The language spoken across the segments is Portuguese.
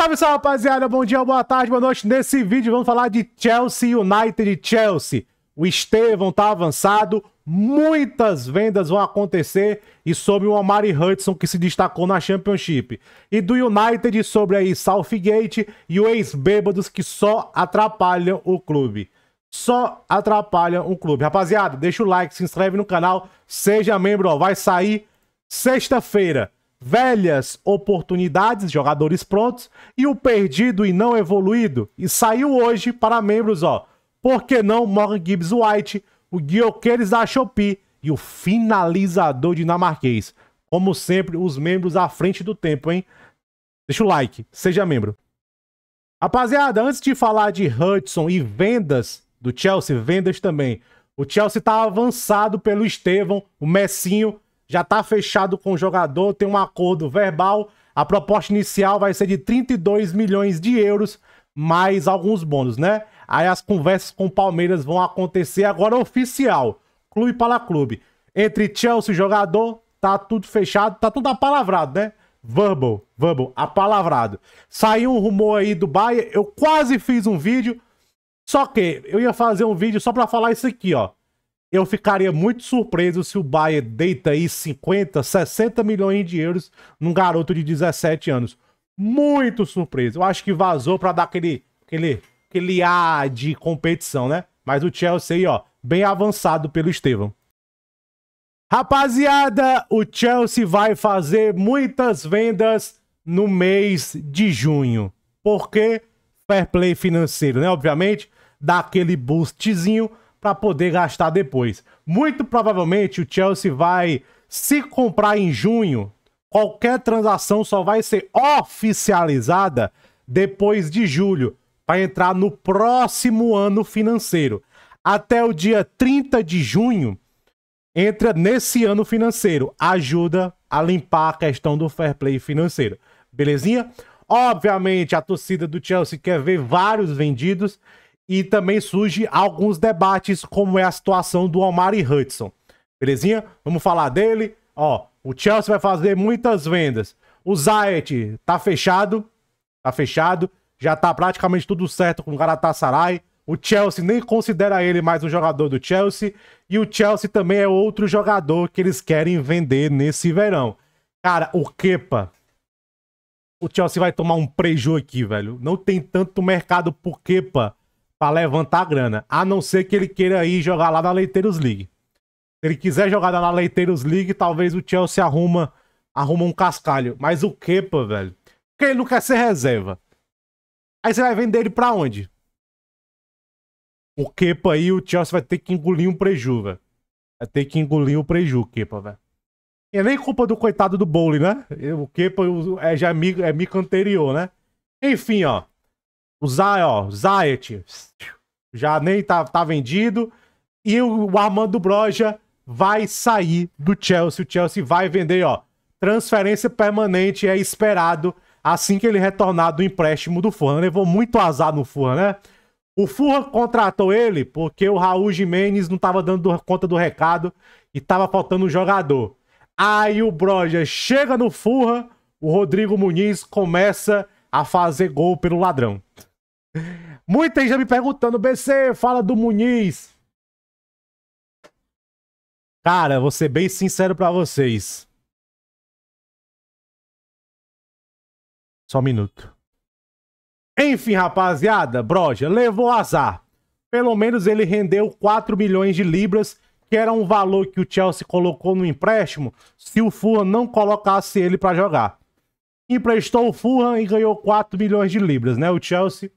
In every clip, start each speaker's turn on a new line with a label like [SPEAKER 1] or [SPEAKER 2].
[SPEAKER 1] Salve, salve, rapaziada. Bom dia, boa tarde, boa noite. Nesse vídeo vamos falar de Chelsea United e Chelsea. O Estevão tá avançado, muitas vendas vão acontecer e sobre o Amari Hudson que se destacou na Championship. E do United sobre aí Southgate e o ex-bêbados que só atrapalham o clube. Só atrapalham o clube. Rapaziada, deixa o like, se inscreve no canal, seja membro, ó, vai sair sexta-feira velhas oportunidades, jogadores prontos, e o perdido e não evoluído. E saiu hoje para membros, ó. Por que não Morgan Gibbs White, o Guioqueires da Shopee e o finalizador dinamarquês? Como sempre, os membros à frente do tempo, hein? Deixa o like, seja membro. Rapaziada, antes de falar de Hudson e vendas do Chelsea, vendas também. O Chelsea tá avançado pelo Estevão, o Messinho, já está fechado com o jogador, tem um acordo verbal. A proposta inicial vai ser de 32 milhões de euros, mais alguns bônus, né? Aí as conversas com o Palmeiras vão acontecer agora oficial, clube para clube. Entre Chelsea e jogador, tá tudo fechado, tá tudo apalavrado, né? Verbal, verbal, apalavrado. Saiu um rumor aí do Bahia, eu quase fiz um vídeo, só que eu ia fazer um vídeo só para falar isso aqui, ó. Eu ficaria muito surpreso se o Bayern deita aí 50, 60 milhões de euros num garoto de 17 anos. Muito surpreso. Eu acho que vazou para dar aquele, aquele, aquele ar de competição, né? Mas o Chelsea aí, ó, bem avançado pelo Estevão. Rapaziada, o Chelsea vai fazer muitas vendas no mês de junho. Porque fair play financeiro, né? Obviamente, dá aquele boostzinho para poder gastar depois. Muito provavelmente o Chelsea vai se comprar em junho. Qualquer transação só vai ser oficializada depois de julho, para entrar no próximo ano financeiro. Até o dia 30 de junho, entra nesse ano financeiro. Ajuda a limpar a questão do fair play financeiro. Belezinha? Obviamente, a torcida do Chelsea quer ver vários vendidos. E também surge alguns debates, como é a situação do Omari Hudson. Belezinha? Vamos falar dele. Ó, o Chelsea vai fazer muitas vendas. O Zayet tá fechado. Tá fechado. Já tá praticamente tudo certo com o Galatasaray. O Chelsea nem considera ele mais um jogador do Chelsea. E o Chelsea também é outro jogador que eles querem vender nesse verão. Cara, o Kepa. O Chelsea vai tomar um prejuízo aqui, velho. Não tem tanto mercado por Kepa para levantar a grana. A não ser que ele queira ir jogar lá na Leiteiros League. Se ele quiser jogar na Leiteiros League, talvez o Chelsea arruma, arruma um cascalho. Mas o Kepa, velho. Porque ele não quer ser reserva. Aí você vai vender ele pra onde? O Kepa aí, o Chelsea vai ter que engolir um preju, velho. Vai ter que engolir o um preju, Kepa, velho. E é nem culpa do coitado do Bowling, né? O Kepa é, é já é, é mico anterior, né? Enfim, ó. O Zay, ó, Zayet já nem tá, tá vendido. E o Armando Broja vai sair do Chelsea. O Chelsea vai vender, ó. Transferência permanente é esperado assim que ele retornar do empréstimo do Fulham. Levou muito azar no Fulham, né? O Fulham contratou ele porque o Raul Jimenez não estava dando conta do recado e estava faltando um jogador. Aí o Broja chega no Fulham, o Rodrigo Muniz começa a fazer gol pelo ladrão. Muita gente já me perguntando, BC, fala do Muniz. Cara, vou ser bem
[SPEAKER 2] sincero para vocês.
[SPEAKER 1] Só um minuto. Enfim, rapaziada, Broja levou azar. Pelo menos ele rendeu 4 milhões de libras, que era um valor que o Chelsea colocou no empréstimo se o Fulham não colocasse ele para jogar. Emprestou o Fulham e ganhou 4 milhões de libras, né? O Chelsea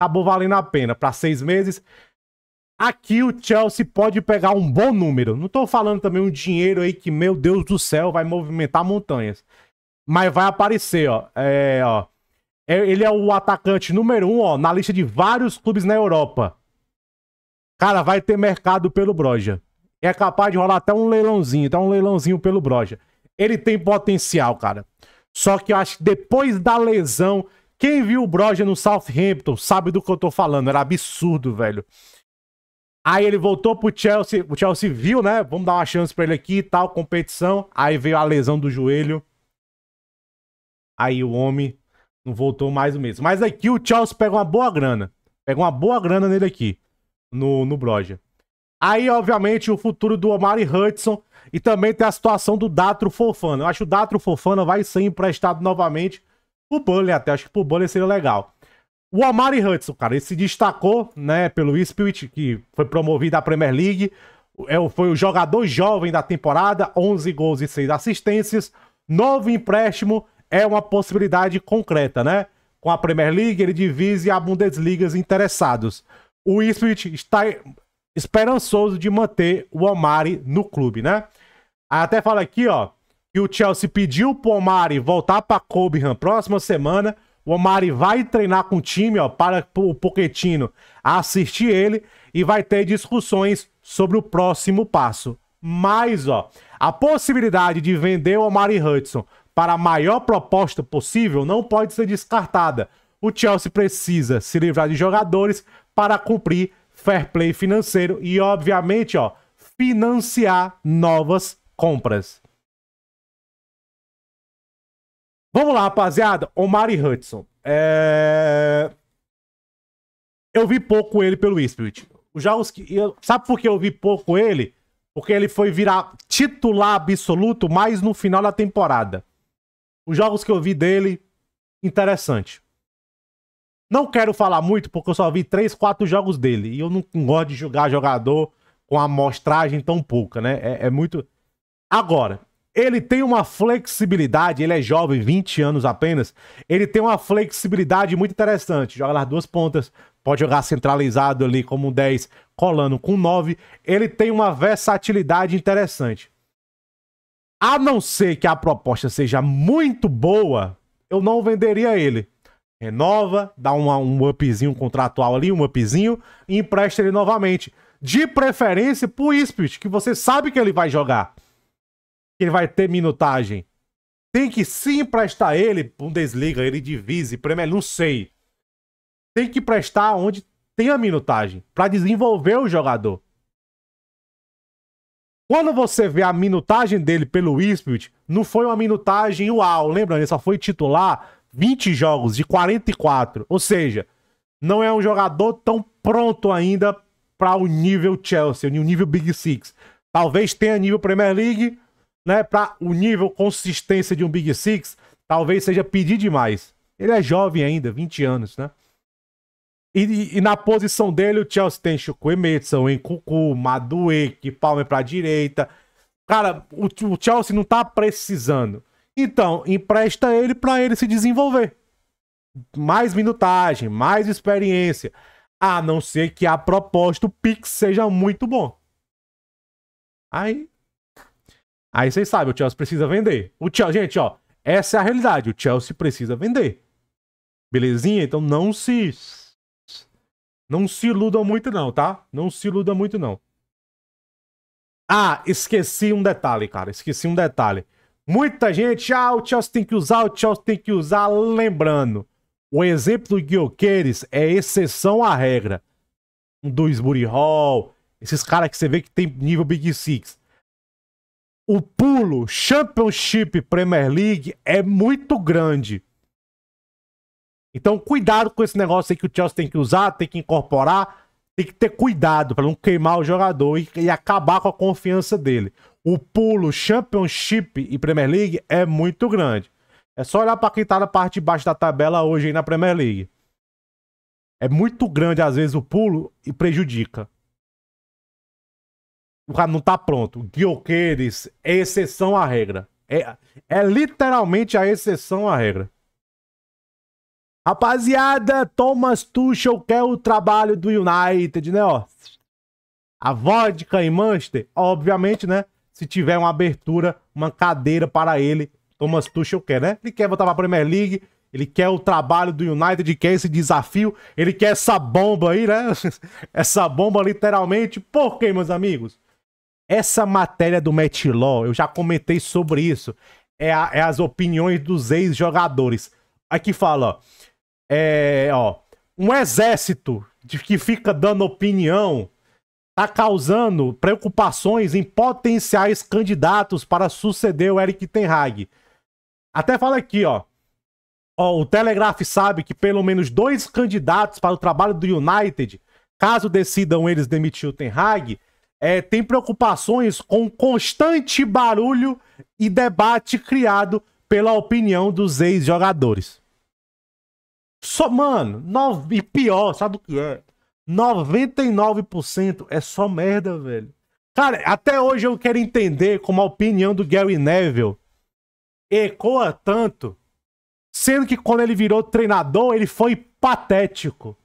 [SPEAKER 1] acabou valendo a pena para seis meses. Aqui o Chelsea pode pegar um bom número. Não estou falando também um dinheiro aí que, meu Deus do céu, vai movimentar montanhas. Mas vai aparecer, ó. É, ó. É, ele é o atacante número um, ó, na lista de vários clubes na Europa. Cara, vai ter mercado pelo Broja. É capaz de rolar até um leilãozinho, tá um leilãozinho pelo Broja. Ele tem potencial, cara. Só que eu acho que depois da lesão quem viu o Broja no Southampton sabe do que eu tô falando. Era absurdo, velho. Aí ele voltou pro Chelsea. O Chelsea viu, né? Vamos dar uma chance pra ele aqui e tal, competição. Aí veio a lesão do joelho. Aí o homem não voltou mais o mesmo. Mas aqui o Chelsea pega uma boa grana. Pega uma boa grana nele aqui. No, no Broja. Aí, obviamente, o futuro do Omari Hudson. E também tem a situação do Datro Fofana. Eu acho que o Datro Fofana vai ser emprestado novamente o Bully até, acho que pro Bully seria legal. O Amari Hudson, cara, ele se destacou, né, pelo Spirit, que foi promovido à Premier League. É, foi o jogador jovem da temporada, 11 gols e 6 assistências. Novo empréstimo é uma possibilidade concreta, né? Com a Premier League, ele divide a Bundesliga interessados. O Spirit está esperançoso de manter o Amari no clube, né? Até fala aqui, ó que o Chelsea pediu pro Omari voltar pra Cobham próxima semana. O Omari vai treinar com o time, ó, para o Poquetino assistir ele e vai ter discussões sobre o próximo passo. Mas, ó, a possibilidade de vender o Omari Hudson para a maior proposta possível não pode ser descartada. O Chelsea precisa se livrar de jogadores para cumprir fair play financeiro e, obviamente, ó, financiar novas compras. Vamos lá, rapaziada. Omari Hudson. É... Eu vi pouco ele pelo Spirit. Os jogos que. Sabe por que eu vi pouco ele? Porque ele foi virar titular absoluto mais no final da temporada. Os jogos que eu vi dele, interessante. Não quero falar muito, porque eu só vi 3, 4 jogos dele. E eu não gosto de julgar jogador com amostragem tão pouca, né? É, é muito. Agora, ele tem uma flexibilidade, ele é jovem, 20 anos apenas. Ele tem uma flexibilidade muito interessante. Joga nas duas pontas, pode jogar centralizado ali como um 10, colando com 9. Ele tem uma versatilidade interessante. A não ser que a proposta seja muito boa, eu não venderia ele. Renova, dá uma, um upzinho contratual ali, um upzinho, e empresta ele novamente. De preferência pro Ispit, que você sabe que ele vai jogar que ele vai ter minutagem. Tem que sim prestar ele, um desliga ele divise, Premier, não sei. Tem que prestar onde tem a minutagem, para desenvolver o jogador. Quando você vê a minutagem dele pelo Ispilt, não foi uma minutagem uau, lembra? Ele só foi titular 20 jogos de 44, ou seja, não é um jogador tão pronto ainda para o nível Chelsea, o nível Big Six. Talvez tenha nível Premier League, né, para o nível consistência de um Big Six, talvez seja pedir demais. Ele é jovem ainda, 20 anos, né? E, e na posição dele, o Chelsea tem em Cucu Madueke, Palmer para direita. Cara, o, o Chelsea não tá precisando. Então, empresta ele para ele se desenvolver. Mais minutagem, mais experiência. A não ser que a proposta, o Pix seja muito bom. Aí Aí vocês sabem, o Chelsea precisa vender. O Chelsea, gente, ó, essa é a realidade. O Chelsea precisa vender. Belezinha? Então não se. Não se iludam muito, não, tá? Não se iludam muito, não. Ah, esqueci um detalhe, cara. Esqueci um detalhe. Muita gente, ah, o Chelsea tem que usar, o Chelsea tem que usar. Lembrando, o exemplo do Guilherme é exceção à regra. Do Sbury Hall, esses caras que você vê que tem nível Big Six o pulo Championship Premier League é muito grande. Então, cuidado com esse negócio aí que o Chelsea tem que usar, tem que incorporar, tem que ter cuidado para não queimar o jogador e, e, acabar com a confiança dele. O pulo Championship e Premier League é muito grande. É só olhar para quem tá na parte de baixo da tabela hoje aí na Premier League. É muito grande às vezes o pulo e prejudica o cara não tá pronto. Guioqueires é exceção à regra. É, é literalmente a exceção à regra. Rapaziada, Thomas Tuchel quer o trabalho do United, né, ó? A vodka em Manchester, obviamente, né? Se tiver uma abertura, uma cadeira para ele, Thomas Tuchel quer, né? Ele quer voltar para a Premier League, ele quer o trabalho do United, quer esse desafio, ele quer essa bomba aí, né? essa bomba literalmente. Por quê, meus amigos? Essa matéria do Matt Law, eu já comentei sobre isso. É, a, é as opiniões dos ex-jogadores. Aqui fala, ó, é, ó, um exército de que fica dando opinião tá causando preocupações em potenciais candidatos para suceder o Eric Ten Hag. Até fala aqui, ó. ó. O Telegraph sabe que pelo menos dois candidatos para o trabalho do United, caso decidam eles demitir o Ten Hag, é, tem preocupações com constante barulho e debate criado pela opinião dos ex-jogadores. Só, mano, no... e pior, sabe o que é? 99% é só merda, velho. Cara, até hoje eu quero entender como a opinião do Gary Neville ecoa tanto, sendo que quando ele virou treinador, ele foi patético.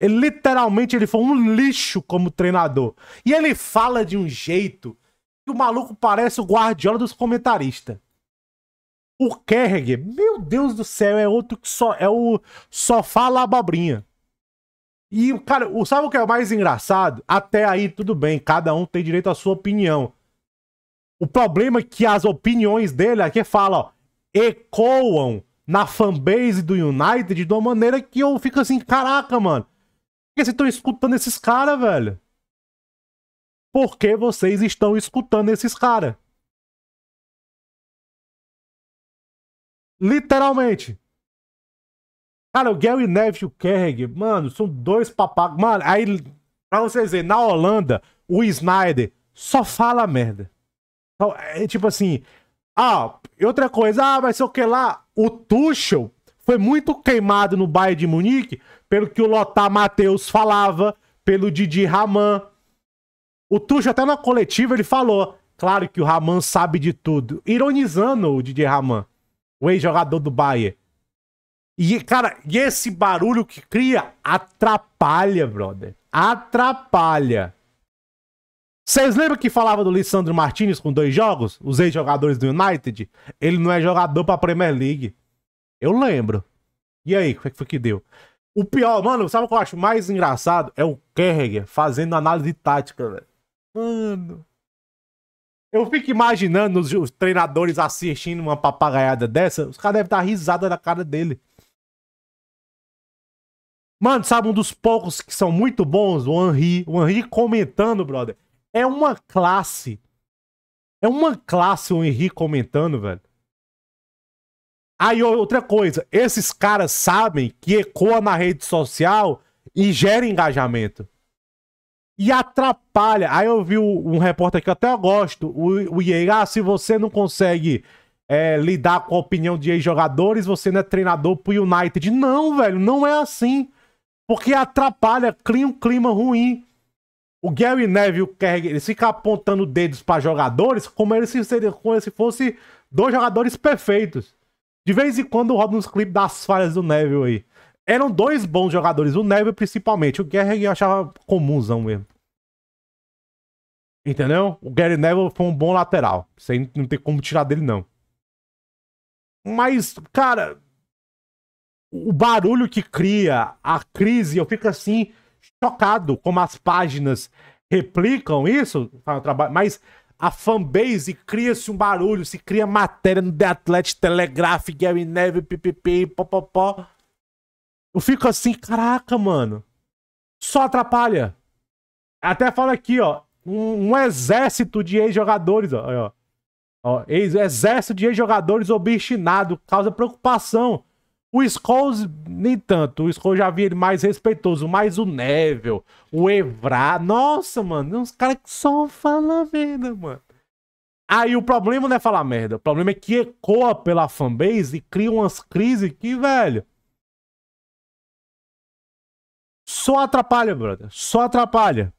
[SPEAKER 1] Ele, literalmente ele foi um lixo como treinador. E ele fala de um jeito que o maluco parece o Guardiola dos comentaristas. O Kerg, meu Deus do céu, é outro que só é o só fala abobrinha. E cara, o sabe o que é o mais engraçado? Até aí tudo bem, cada um tem direito à sua opinião. O problema é que as opiniões dele aqui fala, ó, ecoam na fanbase do United de uma maneira que eu fico assim, caraca, mano que vocês estão escutando esses caras, velho? Por que vocês estão escutando esses caras?
[SPEAKER 2] Literalmente.
[SPEAKER 1] Cara, o Gary Neville e o Kerrig, mano, são dois papagos. Mano, aí, pra vocês verem, na Holanda, o Snyder só fala merda. Então, é tipo assim. Ah, e outra coisa, ah, mas ser o que lá. O Tuchel foi muito queimado no Bayern de Munique pelo que o Lothar Matheus falava, pelo Didi Raman. O Tuchel até na coletiva ele falou, claro que o Raman sabe de tudo, ironizando o Didi Raman, o ex-jogador do Bayern. E, cara, e esse barulho que cria atrapalha, brother. Atrapalha. Vocês lembram que falava do Lissandro Martinez com dois jogos? Os ex-jogadores do United? Ele não é jogador pra Premier League. Eu lembro. E aí, como é que foi que deu? O pior, mano, sabe o que eu acho mais engraçado? É o Kerriger fazendo análise tática, velho. Mano. Eu fico imaginando os, os, treinadores assistindo uma papagaiada dessa, os caras devem dar risada na cara dele. Mano, sabe um dos poucos que são muito bons? O Henry. O Henry comentando, brother. É uma classe. É uma classe o Henry comentando, velho. Aí outra coisa, esses caras sabem que ecoa na rede social e gera engajamento. E atrapalha. Aí eu vi um repórter que eu até gosto, o, o ah, se você não consegue é, lidar com a opinião de ex-jogadores, você não é treinador pro United. Não, velho, não é assim. Porque atrapalha, cria um clima ruim. O Gary Neville quer ele fica apontando dedos para jogadores como, se, como se fosse dois jogadores perfeitos. De vez em quando roda uns clipes das falhas do Neville aí. Eram dois bons jogadores, o Neville principalmente. O Gary eu achava comumzão mesmo. Entendeu? O Gary Neville foi um bom lateral. Isso aí não tem como tirar dele, não. Mas, cara, o barulho que cria, a crise, eu fico assim, chocado como as páginas replicam isso. Mas a fanbase cria-se um barulho, se cria matéria no The Athletic, Telegraph, Gary Neville, pipipi, popopó. Eu fico assim, caraca, mano. Só atrapalha. Até fala aqui, ó. Um, um exército de ex-jogadores, ó. ó. ó ex exército de ex-jogadores obstinado, causa preocupação. O Skulls, nem tanto. O Skulls já vi ele mais respeitoso, mas o Neville, o Evra. Nossa, mano, uns caras que só falam merda, mano. Aí o problema não é falar merda. O problema é que ecoa pela fanbase e cria umas crises que, velho.
[SPEAKER 2] Só atrapalha,
[SPEAKER 1] brother. Só atrapalha.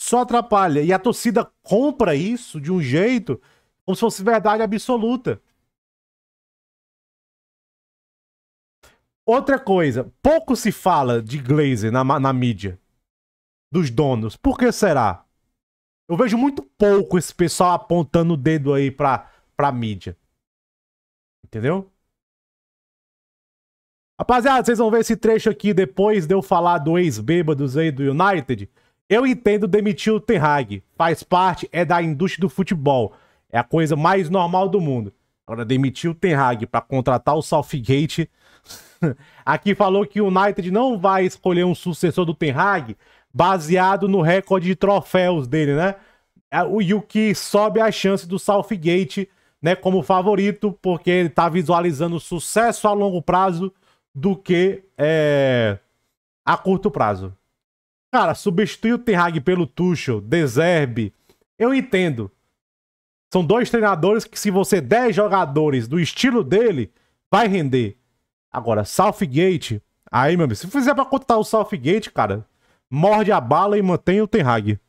[SPEAKER 2] Só atrapalha. E a torcida compra isso de um jeito como se fosse verdade absoluta.
[SPEAKER 1] Outra coisa, pouco se fala de Glazer na, na mídia. Dos donos. Por que será? Eu vejo muito pouco esse pessoal apontando o dedo aí pra, pra mídia. Entendeu? Rapaziada, vocês vão ver esse trecho aqui depois de eu falar do ex-bêbados aí do United. Eu entendo demitir o Ten Hag. Faz parte, é da indústria do futebol. É a coisa mais normal do mundo. Agora, demitir o Ten Hag pra contratar o Southgate aqui falou que o United não vai escolher um sucessor do Ten Hag baseado no recorde de troféus dele, né? É, e o que sobe a chance do Southgate né, como favorito, porque ele está visualizando sucesso a longo prazo do que é, a curto prazo. Cara, substituir o Ten Hag pelo Tuchel, Deserbe, eu entendo. São dois treinadores que se você der jogadores do estilo dele, vai render. Agora, Southgate. Aí, meu amigo, se fizer pra contar o Southgate, cara, morde a bala e mantém o
[SPEAKER 2] Ten Hag.